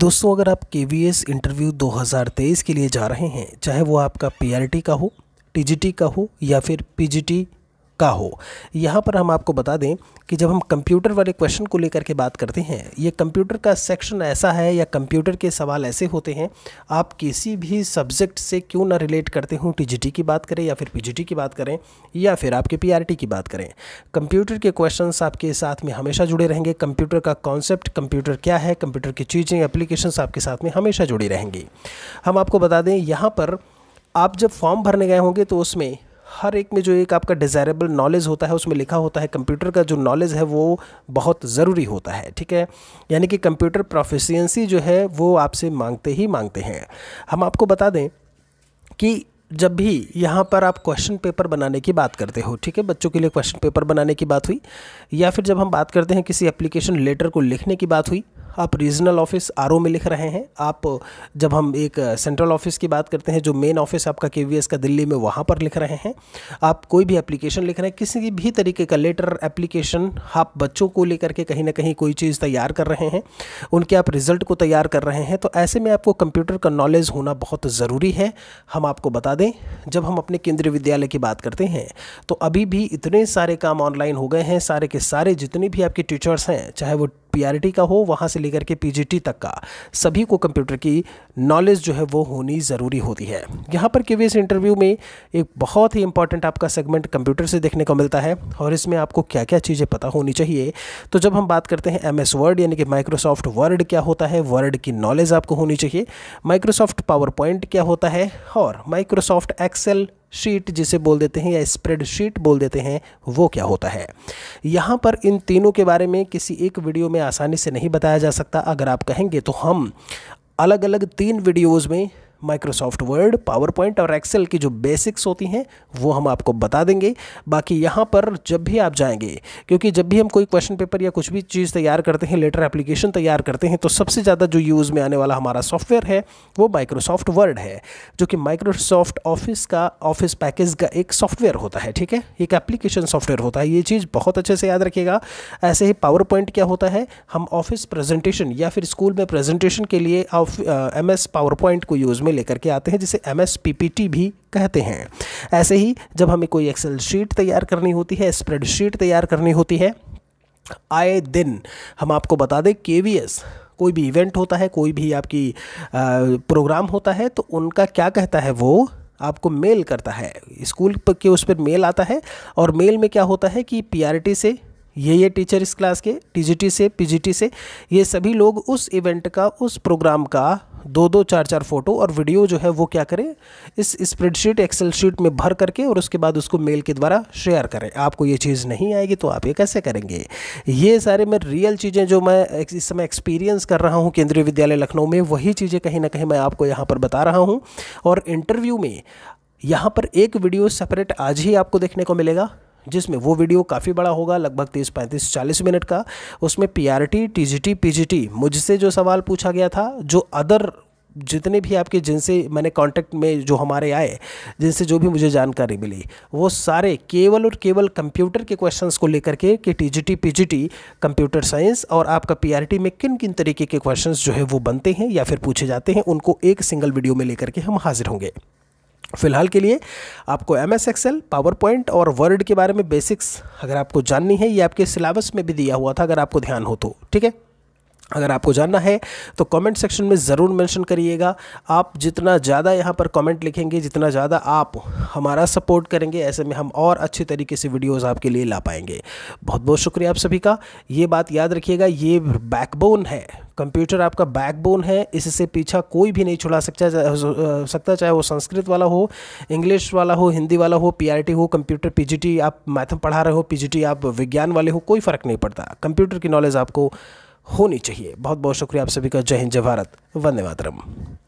दोस्तों अगर आप के इंटरव्यू 2023 के लिए जा रहे हैं चाहे वो आपका टी का हो टी का हो या फिर टी का हो यहाँ पर हम आपको बता दें कि जब हम कंप्यूटर वाले क्वेश्चन को लेकर के बात करते हैं ये कंप्यूटर का सेक्शन ऐसा है या कंप्यूटर के सवाल ऐसे होते हैं आप किसी भी सब्जेक्ट से क्यों ना रिलेट करते हों टी की बात करें या फिर पी की बात करें या फिर आपके पी की बात करें कंप्यूटर के क्वेश्चन आपके साथ में हमेशा जुड़े रहेंगे कंप्यूटर का कॉन्सेप्ट कंप्यूटर क्या है कंप्यूटर की चीज़ें एप्लीकेशन आपके साथ में हमेशा जुड़ी रहेंगी हम आपको बता दें यहाँ पर आप जब फॉर्म भरने गए होंगे तो उसमें हर एक में जो एक आपका डिज़ायरेबल नॉलेज होता है उसमें लिखा होता है कंप्यूटर का जो नॉलेज है वो बहुत ज़रूरी होता है ठीक है यानी कि कंप्यूटर प्रोफिशियंसी जो है वो आपसे मांगते ही मांगते हैं हम आपको बता दें कि जब भी यहाँ पर आप क्वेश्चन पेपर बनाने की बात करते हो ठीक है बच्चों के लिए क्वेश्चन पेपर बनाने की बात हुई या फिर जब हम बात करते हैं किसी एप्लीकेशन लेटर को लिखने की बात हुई आप रीजनल ऑफिस आर में लिख रहे हैं आप जब हम एक सेंट्रल ऑफिस की बात करते हैं जो मेन ऑफिस आपका के का दिल्ली में वहाँ पर लिख रहे हैं आप कोई भी एप्लीकेशन लिख रहे हैं किसी भी तरीके का लेटर एप्लीकेशन आप बच्चों को लेकर के कहीं ना कहीं कोई चीज़ तैयार कर रहे हैं उनके आप रिजल्ट को तैयार कर रहे हैं तो ऐसे में आपको कंप्यूटर का नॉलेज होना बहुत ज़रूरी है हम आपको बता दें जब हम अपने केंद्रीय विद्यालय की बात करते हैं तो अभी भी इतने सारे काम ऑनलाइन हो गए हैं सारे के सारे जितने भी आपके टीचर्स हैं चाहे वो पीआरटी का हो वहाँ से लेकर के पीजीटी तक का सभी को कंप्यूटर की नॉलेज जो है वो होनी ज़रूरी होती है यहाँ पर केवीएस इंटरव्यू में एक बहुत ही इंपॉर्टेंट आपका सेगमेंट कंप्यूटर से देखने को मिलता है और इसमें आपको क्या क्या चीज़ें पता होनी चाहिए तो जब हम बात करते हैं एम वर्ड यानी कि माइक्रोसॉफ्ट वर्ड क्या होता है वर्ड की नॉलेज आपको होनी चाहिए माइक्रोसॉफ्ट पावर पॉइंट क्या होता है और माइक्रोसॉफ्ट एक्सेल शीट जिसे बोल देते हैं या स्प्रेड शीट बोल देते हैं वो क्या होता है यहाँ पर इन तीनों के बारे में किसी एक वीडियो में आसानी से नहीं बताया जा सकता अगर आप कहेंगे तो हम अलग अलग तीन वीडियोज़ में माइक्रोसॉफ्ट वर्ड पावर पॉइंट और एक्सेल की जो बेसिक्स होती हैं वो हम आपको बता देंगे बाकी यहाँ पर जब भी आप जाएंगे क्योंकि जब भी हम कोई क्वेश्चन पेपर या कुछ भी चीज़ तैयार करते हैं लेटर एप्लीकेशन तैयार करते हैं तो सबसे ज़्यादा जो यूज़ में आने वाला हमारा सॉफ्टवेयर है वो माइक्रोसॉफ्ट वर्ड है जो कि माइक्रोसॉफ्ट ऑफिस का ऑफिस पैकेज का एक सॉफ्टवेयर होता है ठीक है एक एप्लीकेशन सॉफ्टवेयर होता है ये चीज़ बहुत अच्छे से याद रखिएगा ऐसे ही पावर पॉइंट क्या होता है हम ऑफिस प्रेजेंटेशन या फिर स्कूल में प्रेजेंटेशन के लिए एम एस पावर पॉइंट को यूज़ में लेकर के आते हैं जिसे एम एस भी कहते हैं ऐसे ही जब हमें कोई एक्सेल शीट तैयार करनी होती है स्प्रेडशीट तैयार करनी होती है आए दिन हम आपको बता दें के कोई भी इवेंट होता है कोई भी आपकी प्रोग्राम होता है तो उनका क्या कहता है वो आपको मेल करता है स्कूल के उस पर मेल आता है और मेल में क्या होता है कि पीआरटी से ये ये टीचर इस क्लास के टीजीटी से पीजीटी से ये सभी लोग उस इवेंट का उस प्रोग्राम का दो दो चार चार फोटो और वीडियो जो है वो क्या करें इस स्प्रेडशीट एक्सेल शीट में भर करके और उसके बाद उसको मेल के द्वारा शेयर करें आपको ये चीज़ नहीं आएगी तो आप ये कैसे करेंगे ये सारे मैं रियल चीज़ें जो मैं इस समय एक्सपीरियंस कर रहा हूँ केंद्रीय विद्यालय लखनऊ में वही चीज़ें कहीं ना कहीं मैं आपको यहाँ पर बता रहा हूँ और इंटरव्यू में यहाँ पर एक वीडियो सेपरेट आज ही आपको देखने को मिलेगा जिसमें वो वीडियो काफ़ी बड़ा होगा लगभग तीस पैंतीस चालीस मिनट का उसमें P R T T G T P G T मुझसे जो सवाल पूछा गया था जो अदर जितने भी आपके जिनसे मैंने कांटेक्ट में जो हमारे आए जिनसे जो भी मुझे जानकारी मिली वो सारे केवल और केवल कंप्यूटर के क्वेश्चंस को लेकर के कि टीजीटी पीजीटी कंप्यूटर साइंस और आपका पीआरटी में किन किन तरीके के क्वेश्चंस जो है वो बनते हैं या फिर पूछे जाते हैं उनको एक सिंगल वीडियो में लेकर के हम हाजिर होंगे फिलहाल के लिए आपको M S Excel PowerPoint और वर्ड के बारे में बेसिक्स अगर आपको जाननी है ये आपके सिलेबस में भी दिया हुआ था अगर आपको ध्यान हो तो ठीक है अगर आपको जानना है तो कमेंट सेक्शन में ज़रूर मेंशन करिएगा आप जितना ज़्यादा यहाँ पर कमेंट लिखेंगे जितना ज़्यादा आप हमारा सपोर्ट करेंगे ऐसे में हम और अच्छे तरीके से वीडियोस आपके लिए ला पाएंगे बहुत बहुत शुक्रिया आप सभी का ये बात याद रखिएगा ये बैकबोन है कंप्यूटर आपका बैकबोन है इससे पीछा कोई भी नहीं छुड़ा सकता सकता चाहे वो संस्कृत वाला हो इंग्लिश वाला हो हिंदी वाला हो पी e हो कंप्यूटर पी आप मैथम पढ़ा रहे हो पी आप विज्ञान वाले हो कोई फ़र्क नहीं पड़ता कंप्यूटर की नॉलेज आपको होनी चाहिए बहुत बहुत शुक्रिया आप सभी का जय हिंद जय भारत वंदे मातरम